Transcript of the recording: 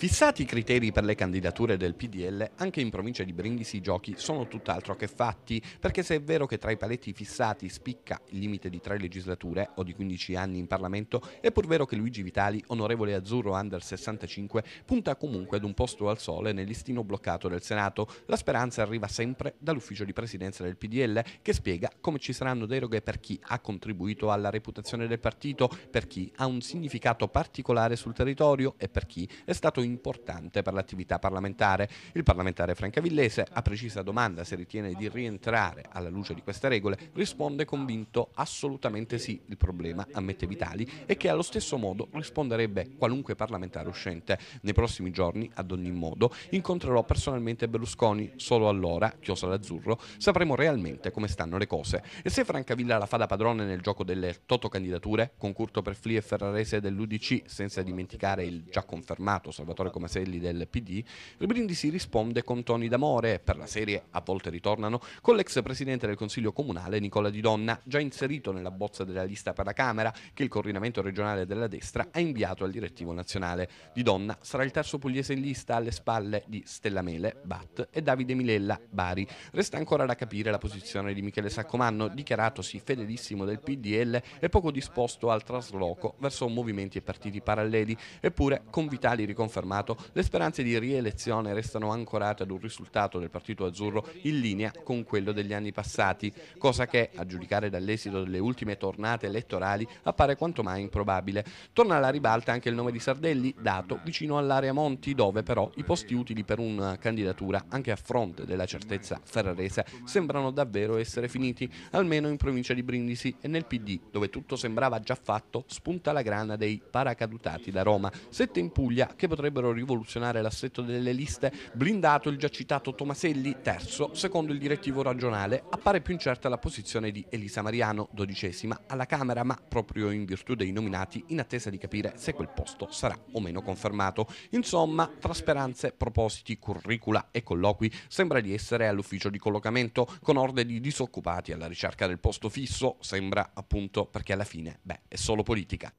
Fissati i criteri per le candidature del PDL, anche in provincia di Brindisi i giochi sono tutt'altro che fatti, perché se è vero che tra i paletti fissati spicca il limite di tre legislature o di 15 anni in Parlamento, è pur vero che Luigi Vitali, onorevole azzurro under 65, punta comunque ad un posto al sole nel listino bloccato del Senato. La speranza arriva sempre dall'ufficio di presidenza del PDL, che spiega come ci saranno deroghe per chi ha contribuito alla reputazione del partito, per chi ha un significato particolare sul territorio e per chi è stato in importante per l'attività parlamentare. Il parlamentare francavillese, a precisa domanda se ritiene di rientrare alla luce di queste regole, risponde convinto assolutamente sì, il problema, ammette Vitali, e che allo stesso modo risponderebbe qualunque parlamentare uscente. Nei prossimi giorni, ad ogni modo, incontrerò personalmente Berlusconi, solo allora, chiosa l'azzurro, sapremo realmente come stanno le cose. E se Francavilla la fa da padrone nel gioco delle totocandidature, concurto per Fli e Ferrarese dell'UDC, senza dimenticare il già confermato Salvatore senatore Comaselli del PD, il Brindisi risponde con toni d'amore, per la serie a volte ritornano, con l'ex presidente del Consiglio Comunale Nicola Di Donna, già inserito nella bozza della lista per la Camera che il coordinamento regionale della destra ha inviato al direttivo nazionale. Di Donna sarà il terzo pugliese in lista alle spalle di Stella Mele, Bat e Davide Milella, Bari. Resta ancora da capire la posizione di Michele Saccomanno, dichiaratosi fedelissimo del PDL e poco disposto al trasloco verso movimenti e partiti paralleli, eppure con vitali riconfermazioni confermato, le speranze di rielezione restano ancorate ad un risultato del Partito Azzurro in linea con quello degli anni passati, cosa che, a giudicare dall'esito delle ultime tornate elettorali, appare quanto mai improbabile. Torna alla ribalta anche il nome di Sardelli, dato vicino all'area Monti, dove però i posti utili per una candidatura, anche a fronte della certezza ferrarese, sembrano davvero essere finiti, almeno in provincia di Brindisi e nel PD, dove tutto sembrava già fatto, spunta la grana dei paracadutati da Roma, sette in Puglia che potrebbero potrebbero rivoluzionare l'assetto delle liste, blindato il già citato Tomaselli, terzo, secondo il direttivo regionale, appare più incerta la posizione di Elisa Mariano, dodicesima, alla Camera, ma proprio in virtù dei nominati, in attesa di capire se quel posto sarà o meno confermato. Insomma, tra speranze, propositi, curricula e colloqui, sembra di essere all'ufficio di collocamento, con orde di disoccupati alla ricerca del posto fisso, sembra appunto perché alla fine, beh, è solo politica.